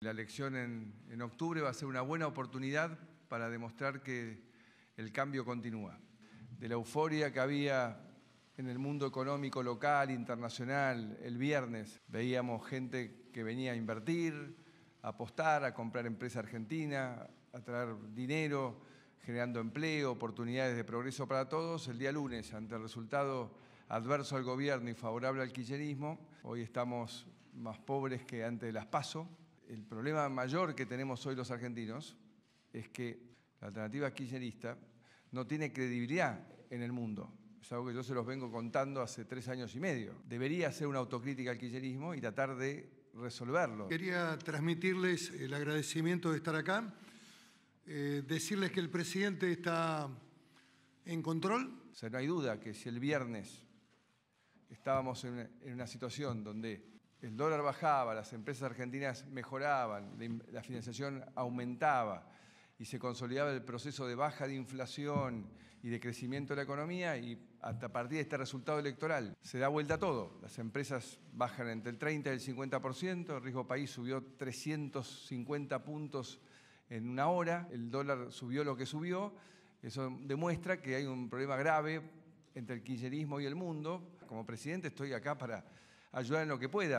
La elección en, octubre va a ser una buena oportunidad para demostrar que el cambio continúa. De la euforia que había en el mundo económico local, internacional, el viernes veíamos gente que venía a invertir, a apostar, a comprar empresa argentina, a traer dinero, generando empleo, oportunidades de progreso para todos. El día lunes, ante el resultado adverso al gobierno y favorable al kirchnerismo, hoy estamos más pobres que antes de las PASO el problema mayor que tenemos hoy los argentinos es que la alternativa kirchnerista no tiene credibilidad en el mundo. Es algo que yo se los vengo contando hace tres años y medio. Debería hacer una autocrítica al kirchnerismo y tratar de resolverlo. Quería transmitirles el agradecimiento de estar acá, eh, decirles que el presidente está en control. no hay duda que si el viernes estábamos en una situación donde el dólar bajaba, las empresas argentinas mejoraban, la financiación aumentaba y se consolidaba el proceso de baja de inflación y de crecimiento de la economía y hasta a partir de este resultado electoral se da vuelta todo. Las empresas bajan entre el 30 y el 50%, el riesgo país subió 350 puntos en una hora, el dólar subió lo que subió, eso demuestra que hay un problema grave entre el kirchnerismo y el mundo. Como presidente estoy acá para ayudar en lo que pueda.